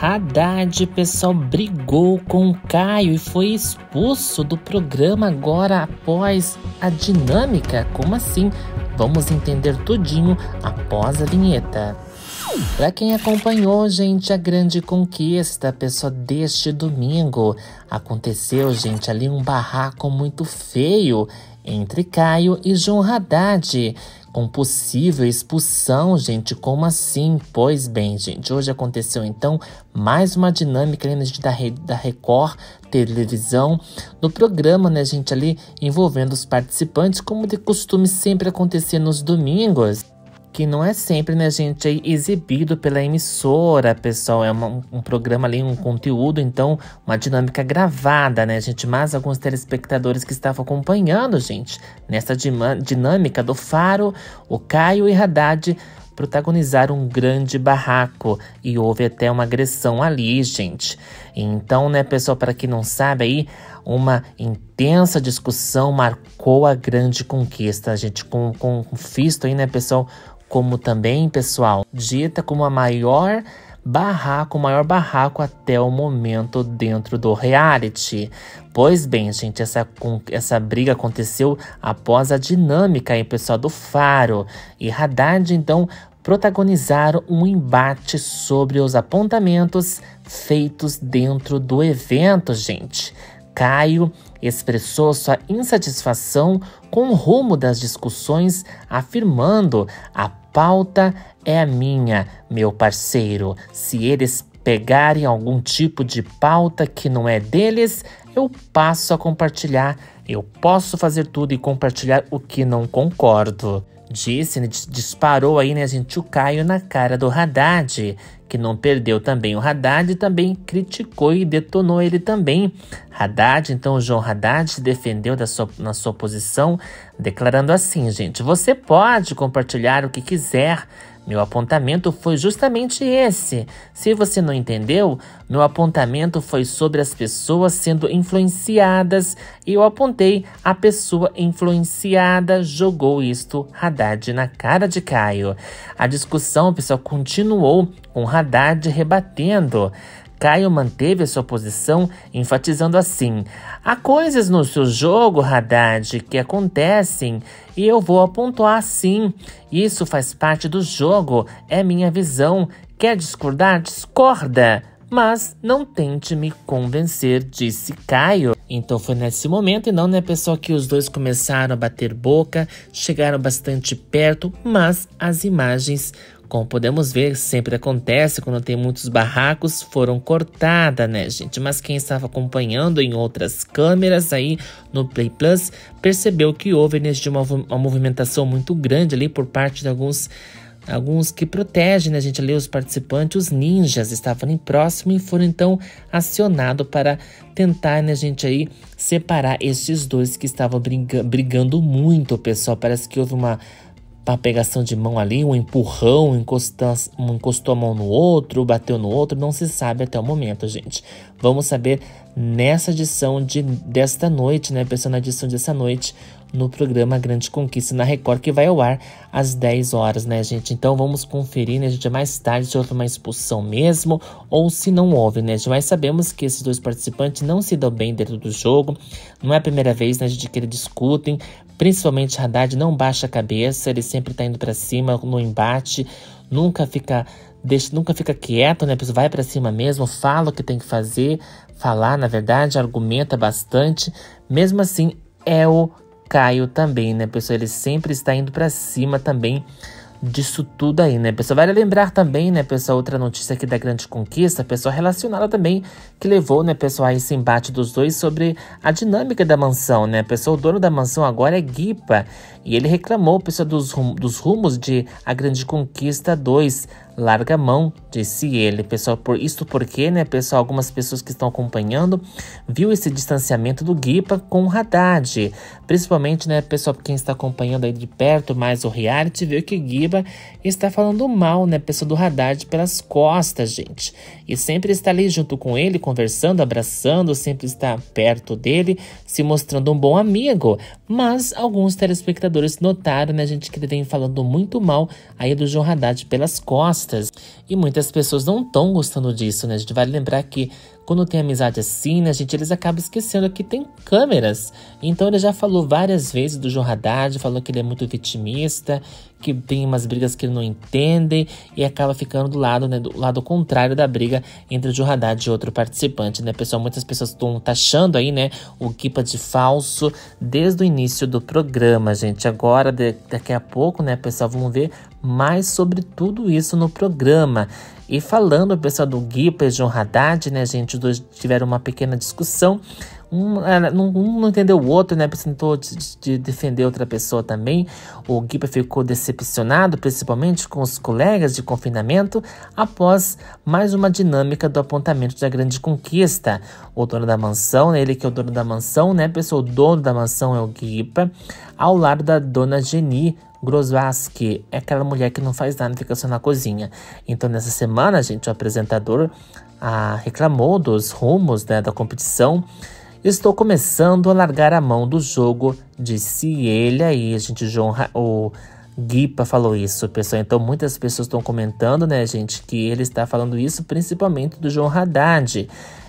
Haddad, pessoal, brigou com o Caio e foi expulso do programa agora após a dinâmica. Como assim? Vamos entender tudinho após a vinheta. Para quem acompanhou, gente, a grande conquista, pessoal, deste domingo, aconteceu, gente, ali um barraco muito feio entre Caio e João Haddad com possível expulsão, gente. Como assim? Pois bem, gente, hoje aconteceu então mais uma dinâmica né, da, Re da Record televisão no programa, né, gente, ali envolvendo os participantes, como de costume sempre acontecer nos domingos que não é sempre, né, gente, exibido pela emissora, pessoal. É uma, um programa ali, um conteúdo, então, uma dinâmica gravada, né, gente? Mas alguns telespectadores que estavam acompanhando, gente, nessa dinâmica do Faro, o Caio e Haddad protagonizaram um grande barraco e houve até uma agressão ali, gente. Então, né, pessoal, para quem não sabe aí, uma intensa discussão marcou a grande conquista, gente, com, com, com Fisto aí, né, pessoal, como também, pessoal, dita como a maior barraco, o maior barraco até o momento dentro do reality. Pois bem, gente, essa, essa briga aconteceu após a dinâmica aí, pessoal, do Faro. E Haddad, então, protagonizaram um embate sobre os apontamentos feitos dentro do evento, gente. Caio expressou sua insatisfação com o rumo das discussões, afirmando: a pauta é a minha, meu parceiro. Se eles pegarem algum tipo de pauta que não é deles, eu passo a compartilhar. Eu posso fazer tudo e compartilhar o que não concordo disse, né, disparou aí, né, a gente, o Caio na cara do Haddad, que não perdeu também. O Haddad também criticou e detonou ele também. Haddad, então, o João Haddad se defendeu da sua, na sua posição, declarando assim, gente, você pode compartilhar o que quiser, meu apontamento foi justamente esse. Se você não entendeu, meu apontamento foi sobre as pessoas sendo influenciadas e eu apontei a pessoa influenciada jogou isto Haddad na cara de Caio. A discussão, pessoal, continuou com Haddad rebatendo. Caio manteve a sua posição, enfatizando assim: há coisas no seu jogo, Haddad, que acontecem e eu vou apontar sim. Isso faz parte do jogo, é minha visão. Quer discordar? Discorda! Mas não tente me convencer, disse Caio. Então foi nesse momento, e não, né, pessoal, que os dois começaram a bater boca, chegaram bastante perto, mas as imagens como podemos ver, sempre acontece quando tem muitos barracos, foram cortadas, né, gente? Mas quem estava acompanhando em outras câmeras aí no Play Plus percebeu que houve neste né, uma, uma movimentação muito grande ali por parte de alguns alguns que protegem né, gente ali os participantes, os ninjas estavam ali próximo e foram então acionados para tentar né gente aí separar esses dois que estavam briga brigando muito pessoal parece que houve uma para tá pegação de mão ali, um empurrão, encostou, encostou a mão no outro, bateu no outro, não se sabe até o momento, gente. Vamos saber nessa edição de, desta noite, né? Pensando na edição dessa noite, no programa Grande Conquista na Record, que vai ao ar às 10 horas, né, gente? Então vamos conferir, né, gente? É mais tarde se houve uma expulsão mesmo ou se não houve, né, gente? Mas sabemos que esses dois participantes não se dão bem dentro do jogo. Não é a primeira vez, né, gente, que eles discutem, Principalmente Haddad não baixa a cabeça, ele sempre está indo para cima no embate, nunca fica deixa, nunca fica quieto, né? vai para cima mesmo, fala o que tem que fazer, falar, na verdade, argumenta bastante. Mesmo assim, é o Caio também, né, pessoal? Ele sempre está indo para cima também disso tudo aí, né, pessoal? Vale lembrar também, né, pessoal, outra notícia aqui da Grande Conquista, pessoal, relacionada também, que levou, né, pessoal, a esse embate dos dois sobre a dinâmica da mansão, né, pessoal? O dono da mansão agora é Guipa, e ele reclamou, pessoal, dos, rum dos rumos de A Grande Conquista 2, larga mão, disse ele, pessoal, por isso porque, né, pessoal, algumas pessoas que estão acompanhando viu esse distanciamento do Guipa com o Haddad, principalmente, né, pessoal, quem está acompanhando aí de perto mais o reality, viu que Guipa Curitiba está falando mal na né, pessoa do Haddad pelas costas, gente. E sempre está ali junto com ele, conversando, abraçando, sempre está perto dele, se mostrando um bom amigo. Mas alguns telespectadores notaram, né, gente, que ele vem falando muito mal aí do João Haddad pelas costas. E muitas pessoas não estão gostando disso, né? A gente vai lembrar que quando tem amizade assim, né, gente, eles acabam esquecendo que tem câmeras. Então ele já falou várias vezes do João Haddad, falou que ele é muito vitimista, que tem umas brigas que ele não entende e acaba ficando do lado, né, do lado contrário da briga entre o João Haddad e outro participante, né, pessoal? Muitas pessoas estão taxando aí, né, o Kipa de falso desde o início do programa, gente. Agora, de, daqui a pouco, né, pessoal, vamos ver mais sobre tudo isso no programa. E falando, o pessoal do Guipa e João Haddad, né, gente, os dois tiveram uma pequena discussão. Um, é, um, não entendeu o outro, né? Tentou de, de defender outra pessoa também. O Guipa ficou decepcionado, principalmente com os colegas de confinamento, após mais uma dinâmica do apontamento da grande conquista. O dono da mansão, né? ele que é o dono da mansão, né? Pessoal, o dono da mansão é o Guipa, ao lado da dona Geni, Groswaski é aquela mulher que não faz nada e fica só na cozinha. Então, nessa semana, gente, o apresentador ah, reclamou dos rumos né, da competição. Estou começando a largar a mão do jogo, disse ele aí. A gente, João, o Guipa falou isso, pessoal. Então, muitas pessoas estão comentando, né, gente, que ele está falando isso principalmente do João Haddad.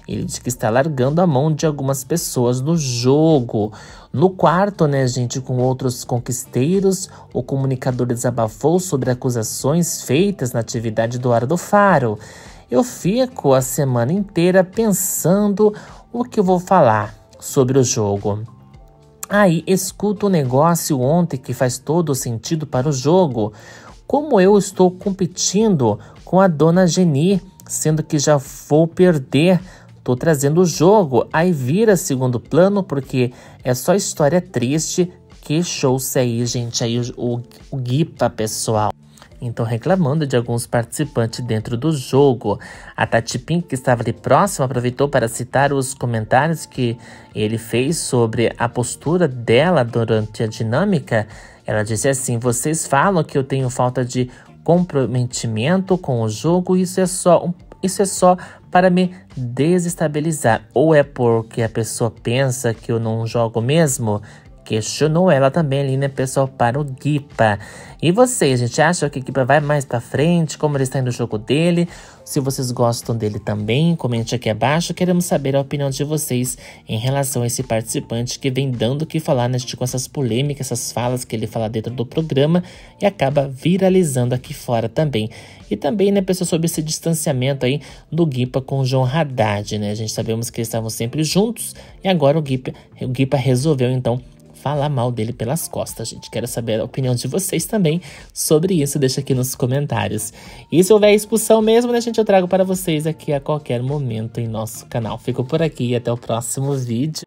Ele diz que está largando a mão de algumas pessoas no jogo. No quarto, né, gente, com outros conquisteiros, o comunicador desabafou sobre acusações feitas na atividade do Ardo Faro. Eu fico a semana inteira pensando o que eu vou falar sobre o jogo. Aí escuto um negócio ontem que faz todo sentido para o jogo. Como eu estou competindo com a dona Geni, sendo que já vou perder Tô trazendo o jogo, aí vira segundo plano porque é só história triste. Que show aí, gente, aí o, o, o guipa, pessoal. Então, reclamando de alguns participantes dentro do jogo, a Tati Pink, que estava ali próxima, aproveitou para citar os comentários que ele fez sobre a postura dela durante a dinâmica. Ela disse assim: Vocês falam que eu tenho falta de comprometimento com o jogo, isso é só um isso é só para me desestabilizar. Ou é porque a pessoa pensa que eu não jogo mesmo, questionou ela também ali, né, pessoal, para o Guipa. E vocês, gente, acham que o Guipa vai mais pra frente? Como ele está indo o jogo dele? Se vocês gostam dele também, comente aqui abaixo. Queremos saber a opinião de vocês em relação a esse participante que vem dando o que falar, né, com essas polêmicas, essas falas que ele fala dentro do programa e acaba viralizando aqui fora também. E também, né, pessoal, sobre esse distanciamento aí do Guipa com o João Haddad, né? A gente sabemos que eles estavam sempre juntos e agora o Guipa, o Guipa resolveu, então, falar mal dele pelas costas, gente. Quero saber a opinião de vocês também sobre isso. Deixa aqui nos comentários. E se houver expulsão mesmo, né, gente, eu trago para vocês aqui a qualquer momento em nosso canal. Fico por aqui e até o próximo vídeo.